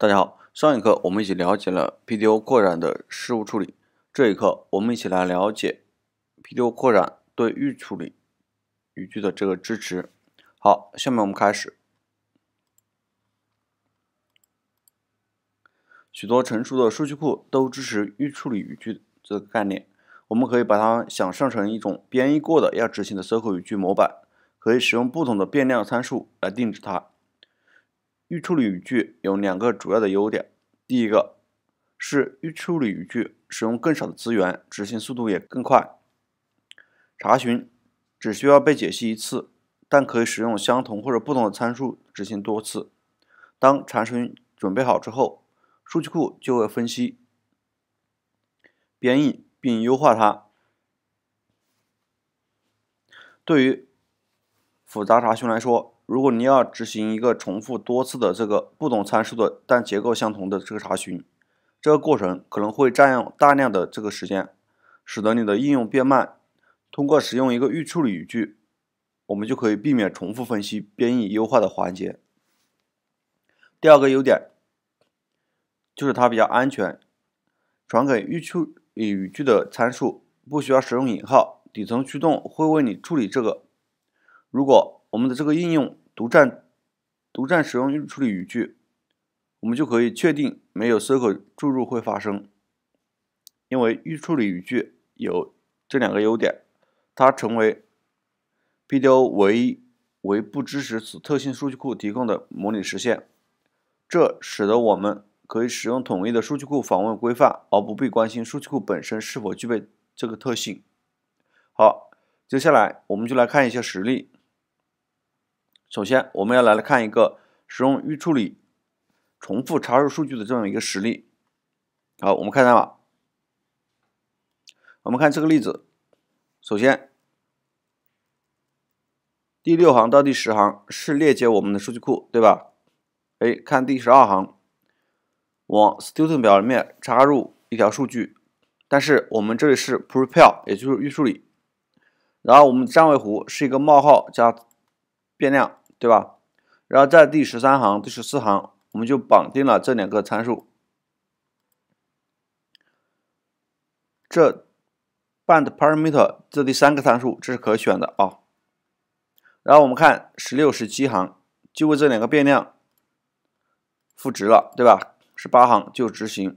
大家好，上一课我们一起了解了 PDO 扩展的事务处理，这一课我们一起来了解 PDO 扩展对预处理语句的这个支持。好，下面我们开始。许多成熟的数据库都支持预处理语句这个概念，我们可以把它想象成一种编译过的要执行的 SQL 语句模板，可以使用不同的变量参数来定制它。预处理语句有两个主要的优点，第一个是预处理语句使用更少的资源，执行速度也更快。查询只需要被解析一次，但可以使用相同或者不同的参数执行多次。当查询准备好之后，数据库就会分析、编译并优化它。对于复杂查询来说，如果你要执行一个重复多次的这个不同参数的但结构相同的这个查询，这个过程可能会占用大量的这个时间，使得你的应用变慢。通过使用一个预处理语句，我们就可以避免重复分析、编译、优化的环节。第二个优点就是它比较安全，传给预处理语句的参数不需要使用引号，底层驱动会为你处理这个。如果我们的这个应用独占，独占使用预处理语句，我们就可以确定没有 SQL 注入会发生，因为预处理语句有这两个优点，它成为 PDO 唯为不支持此特性数据库提供的模拟实现，这使得我们可以使用统一的数据库访问规范，而不必关心数据库本身是否具备这个特性。好，接下来我们就来看一下实例。首先，我们要来来看一个使用预处理重复插入数据的这么一个实例。好，我们看一下吧。我们看这个例子，首先第六行到第十行是链接我们的数据库，对吧？哎，看第十二行，往 student 表里面插入一条数据，但是我们这里是 prepare，也就是预处理。然后我们占位符是一个冒号加变量。对吧？然后在第十三行、第十四行，我们就绑定了这两个参数。这 band parameter 这第三个参数，这是可选的啊。然后我们看十六、十七行，就为这两个变量赋值了，对吧？十八行就执行。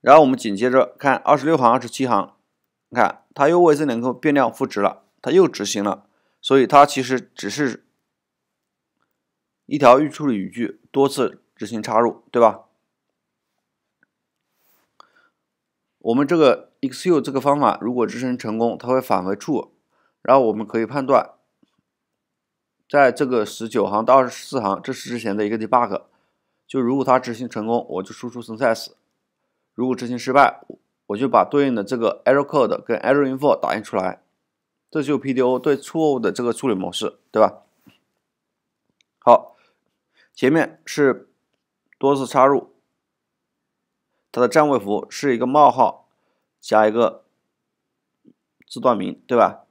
然后我们紧接着看二十六行、二十七行，你看它又为这两个变量赋值了，它又执行了。所以它其实只是一条预处理语句，多次执行插入，对吧？我们这个 e x c u t e 这个方法如果执行成功，它会返回 true，然后我们可以判断，在这个十九行到二十四行，这是之前的一个 debug，就如果它执行成功，我就输出 success；如果执行失败，我就把对应的这个 error code 跟 error info 打印出来。这就 PDO 对错误的这个处理模式，对吧？好，前面是多次插入，它的占位符是一个冒号加一个字段名，对吧？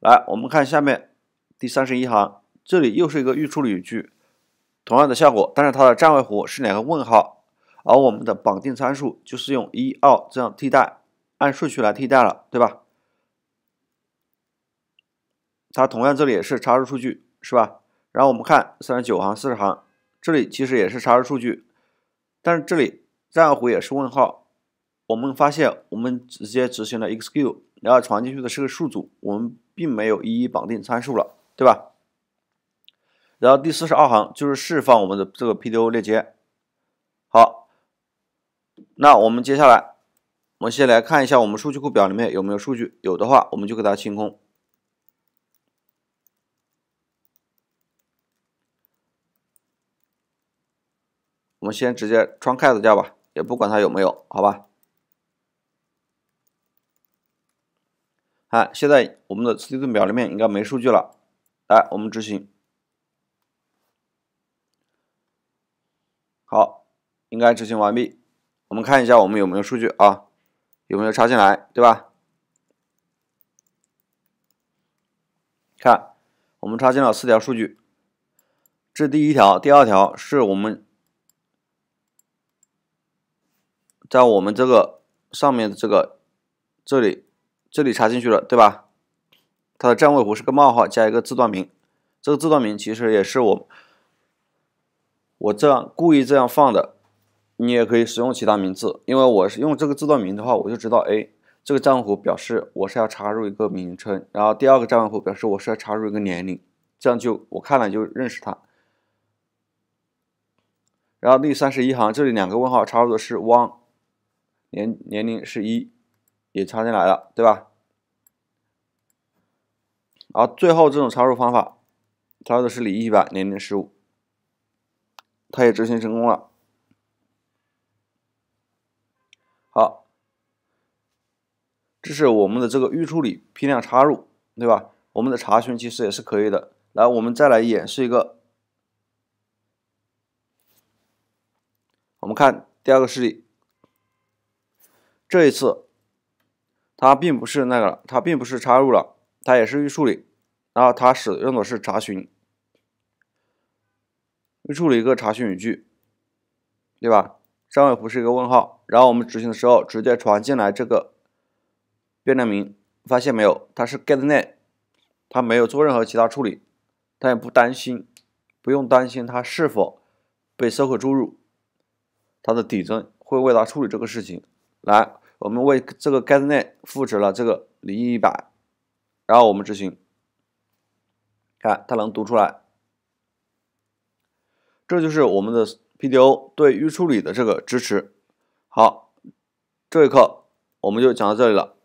来，我们看下面第三十一行，这里又是一个预处理语句，同样的效果，但是它的占位符是两个问号，而我们的绑定参数就是用一、二这样替代，按顺序来替代了，对吧？它同样这里也是插入数据，是吧？然后我们看三十九行、四十行，这里其实也是插入数据，但是这里再角也是问号。我们发现我们直接执行了 execute，然后传进去的是个数组，我们并没有一一绑定参数了，对吧？然后第四十二行就是释放我们的这个 PDO 链接。好，那我们接下来，我们先来看一下我们数据库表里面有没有数据，有的话我们就给它清空。我们先直接穿 a t 掉吧，也不管它有没有，好吧？啊，现在我们的字段表里面应该没数据了。来，我们执行。好，应该执行完毕。我们看一下我们有没有数据啊？有没有插进来，对吧？看，我们插进了四条数据。这第一条、第二条是我们。在我们这个上面的这个这里这里插进去了，对吧？它的占位符是个冒号加一个字段名，这个字段名其实也是我我这样故意这样放的，你也可以使用其他名字，因为我是用这个字段名的话，我就知道哎，这个占位符表示我是要插入一个名称，然后第二个占位符表示我是要插入一个年龄，这样就我看了就认识它。然后第三十一行这里两个问号插入的是汪。年年龄是一，也插进来了，对吧？后最后这种插入方法，插的是李一吧，年龄十五，它也执行成功了。好，这是我们的这个预处理批量插入，对吧？我们的查询其实也是可以的。来，我们再来演示一个，我们看第二个示例。这一次，它并不是那个，它并不是插入了，它也是预处理，然后它使用的是查询预处理一个查询语句，对吧？上面符是一个问号，然后我们执行的时候直接传进来这个变量名，发现没有，它是 get name，它没有做任何其他处理，它也不担心，不用担心它是否被 SQL 注入，它的底层会为它处理这个事情。来，我们为这个 get name 复制了这个零一百，然后我们执行，看它能读出来，这就是我们的 PDO 对预处理的这个支持。好，这一课我们就讲到这里了。